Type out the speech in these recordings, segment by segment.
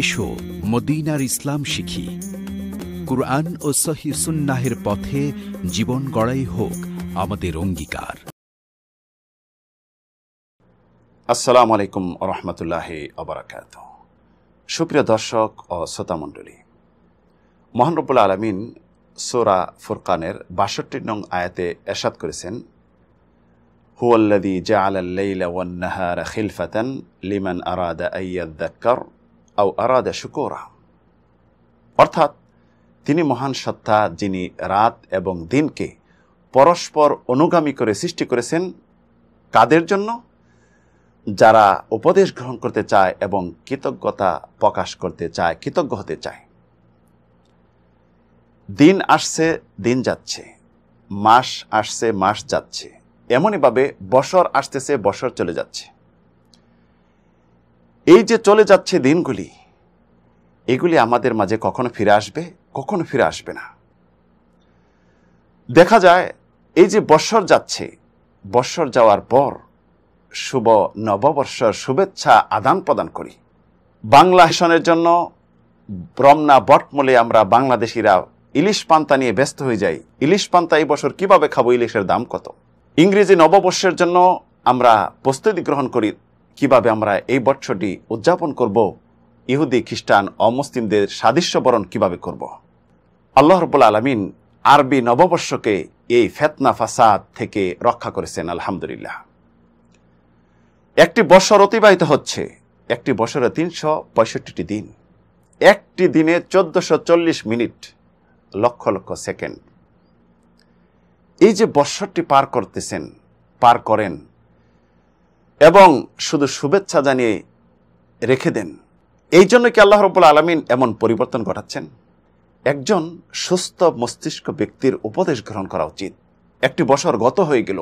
এসো মদিনার ইসলাম শিখি কুরআন ও সহি সুন্নাহের পথে জীবন গড়াই হোক আমাদের অঙ্গীকার আসসালামু আলাইকুম রহমতুল্লাহ আবরাকাত সুপ্রিয় দর্শক ও শ্রোতামণ্ডলী মহানরবুল আলমিন সোরা ফুরকানের বাষট্টি নং আয়াতে এরশাদ করেছেন হুয়াল্লাদি জা আলাল্লাইলা ওয়ান্নাহার খিলফাতান লিমান আরাদা আইয়াদ্দাক্কার আও আরাদা শুকোরা অর্থাৎ তিনি মহান সত্তা যিনি রাত এবং দিনকে পরস্পর অনুগামী করে সৃষ্টি করেছেন কাদের জন্য যারা উপদেশ গ্রহণ করতে চায় এবং কৃতজ্ঞতা প্রকাশ করতে চায় কৃতজ্ঞ হতে চায় দিন আসছে দিন যাচ্ছে মাস আসছে মাস যাচ্ছে এমনইভাবে বছর আসতেছে বছর চলে যাচ্ছে এই যে চলে যাচ্ছে দিনগুলি এগুলি আমাদের মাঝে কখনো ফিরে আসবে কখনো ফিরে আসবে না দেখা যায় এই যে বৎসর যাচ্ছে বৎসর যাওয়ার পর শুভ নববর্ষর শুভেচ্ছা আদান প্রদান করি বাংলা হেশনের জন্য ব্রমনা বটমূলে আমরা বাংলাদেশিরা ইলিশ পান্তা নিয়ে ব্যস্ত হয়ে যাই ইলিশ পান্তা এই বছর কিভাবে খাবো ইলিশের দাম কত ইংরেজি নববর্ষের জন্য আমরা প্রস্তুতি গ্রহণ করি কিভাবে আমরা এই বৎসরটি উদযাপন করব ইহুদি খ্রিস্টান অমুসলিমদের বরণ কিভাবে করব। আল্লাহ রবুল আলমিন আরবি নববর্ষকে এই ফেতনা ফাসাদ থেকে রক্ষা করেছেন আলহামদুলিল্লাহ একটি বছর অতিবাহিত হচ্ছে একটি বছরে তিনশো পঁয়ষট্টিটি দিন একটি দিনে চোদ্দশো চল্লিশ মিনিট লক্ষ লক্ষ সেকেন্ড এই যে বৎসরটি পার করতেছেন পার করেন এবং শুধু শুভেচ্ছা জানিয়ে রেখে দেন এই জন্য কি আল্লাহ রব্বুল আলমিন এমন পরিবর্তন ঘটাচ্ছেন একজন সুস্থ মস্তিষ্ক ব্যক্তির উপদেশ গ্রহণ করা উচিত একটি বছর গত হয়ে গেল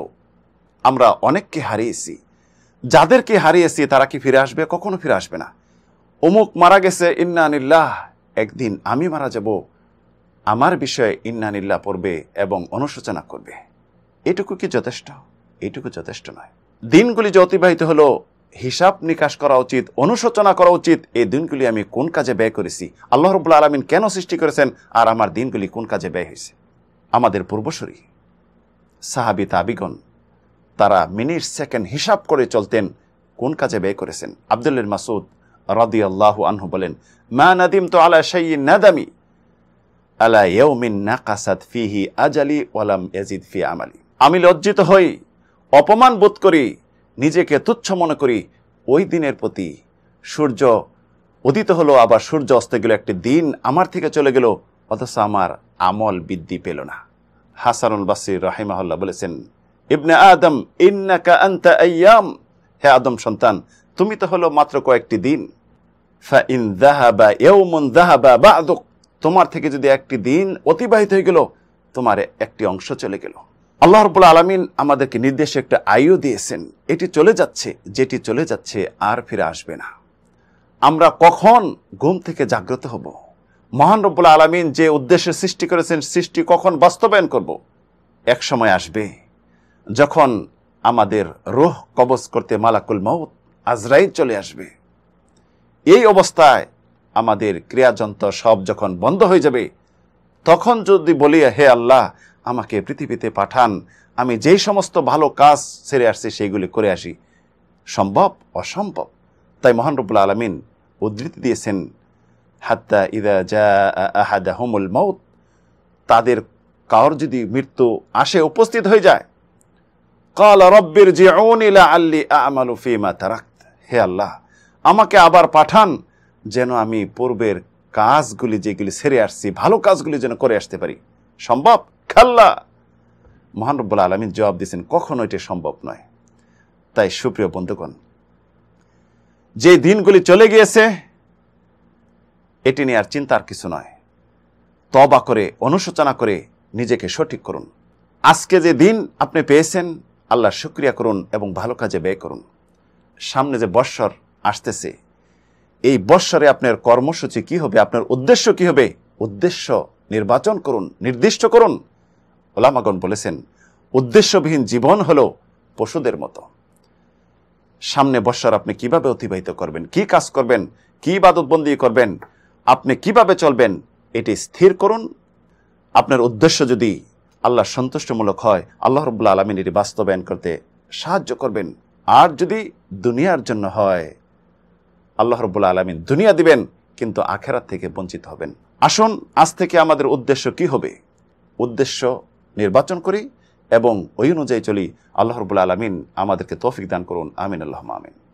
আমরা অনেককে হারিয়েছি যাদেরকে হারিয়েছি তারা কি ফিরে আসবে কখনো ফিরে আসবে না অমুক মারা গেছে ইন্নানিল্লাহ একদিন আমি মারা যাব আমার বিষয়ে ইন্নানিল্লাহ পড়বে এবং অনুশোচনা করবে এটুকু কি যথেষ্ট এটুকু যথেষ্ট নয় দিনগুলি যে অতিবাহিত হলো হিসাব নিকাশ করা উচিত অনুশোচনা করা উচিত এই দিনগুলি আমি কোন কাজে ব্যয় করেছি আল্লাহ রবুল্লা আলমিন কেন সৃষ্টি করেছেন আর আমার দিনগুলি কোন কাজে ব্যয় হয়েছে আমাদের পূর্বসূরি সাহাবি তাবিগণ তারা মিনিট সেকেন্ড হিসাব করে চলতেন কোন কাজে ব্যয় করেছেন আবদুল্লের মাসুদ রদি আল্লাহ আনহু বলেন মা নাদিম তো আলা সেই নাদামি আলা ইয়ৌমিন কাসাদ ফিহি আজালি ওয়ালাম এজিদ ফি আমালি আমি লজ্জিত হই অপমান বোধ করি নিজেকে তুচ্ছ মনে করি ওই দিনের প্রতি সূর্য উদিত হলো আবার সূর্য অস্তে গেল একটি দিন আমার থেকে চলে গেল অথচ আমার আমল বৃদ্ধি পেল না হাসানুল বাসির রাহিমাহল্লা বলেছেন ইবনে আদম ইন্নাকা আন্তা আয়াম হে আদম সন্তান তুমি তো হলো মাত্র কয়েকটি দিন ফা ইন দাহাবা ইয়ৌমুন দাহাবা বা তোমার থেকে যদি একটি দিন অতিবাহিত হয়ে গেল তোমার একটি অংশ চলে গেল আল্লাহ রবুল আলমিন আমাদেরকে নির্দেশে একটা আয়ু দিয়েছেন এটি চলে যাচ্ছে যেটি চলে যাচ্ছে আর ফিরে আসবে না আমরা কখন ঘুম থেকে জাগ্রত হব মহান রব্বুল আলমিন যে উদ্দেশ্যে সৃষ্টি করেছেন সৃষ্টি কখন বাস্তবায়ন করব এক সময় আসবে যখন আমাদের রোহ কবজ করতে মালাকুল মৌত আজরাই চলে আসবে এই অবস্থায় আমাদের ক্রিয়াযন্ত্র সব যখন বন্ধ হয়ে যাবে তখন যদি বলি হে আল্লাহ আমাকে পৃথিবীতে পাঠান আমি যেই সমস্ত ভালো কাজ সেরে আসছি সেইগুলি করে আসি সম্ভব অসম্ভব তাই মহান রব্বুল আলমিন উদ্ধৃতি দিয়েছেন হাত্তা ইদা জা আহাদা হোমুল মৌত তাদের কার যদি মৃত্যু আসে উপস্থিত হয়ে যায় কাল রব্বির যে ইলা আল্লি আমালু ফিমা তারাক হে আল্লাহ আমাকে আবার পাঠান যেন আমি পূর্বের কাজগুলি যেগুলি সেরে আসছি ভালো কাজগুলি যেন করে আসতে পারি সম্ভব খাল্লা মহানব্বুল আলমিন জবাব দিয়েছেন কখনো এটি সম্ভব নয় তাই সুপ্রিয় বন্ধুগণ যে দিনগুলি চলে গিয়েছে এটি নিয়ে আর চিন্তার কিছু নয় তবা করে অনুশোচনা করে নিজেকে সঠিক করুন আজকে যে দিন আপনি পেয়েছেন আল্লাহ শুক্রিয়া করুন এবং ভালো কাজে ব্যয় করুন সামনে যে বৎসর আসতেছে এই বৎসরে আপনার কর্মসূচি কি হবে আপনার উদ্দেশ্য কি হবে উদ্দেশ্য নির্বাচন করুন নির্দিষ্ট করুন ওলামাগণ বলেছেন উদ্দেশ্যবিহীন জীবন হলো পশুদের মতো সামনে বর্ষার আপনি কিভাবে অতিবাহিত করবেন কি কাজ করবেন কি বাদতবন্দি করবেন আপনি কিভাবে চলবেন এটি স্থির করুন আপনার উদ্দেশ্য যদি আল্লাহ সন্তুষ্টমূলক হয় আল্লাহ রবুল্লা আলমিন এটি বাস্তবায়ন করতে সাহায্য করবেন আর যদি দুনিয়ার জন্য হয় আল্লাহ রবুল্লা আলমিন দুনিয়া দিবেন কিন্তু আখেরাত থেকে বঞ্চিত হবেন আসুন আজ থেকে আমাদের উদ্দেশ্য কি হবে উদ্দেশ্য নির্বাচন করি এবং ওই অনুযায়ী চলি আল্লাহ রবুল্লা আলমিন আমাদেরকে তৌফিক দান করুন আমিন আল্লাহ আমিন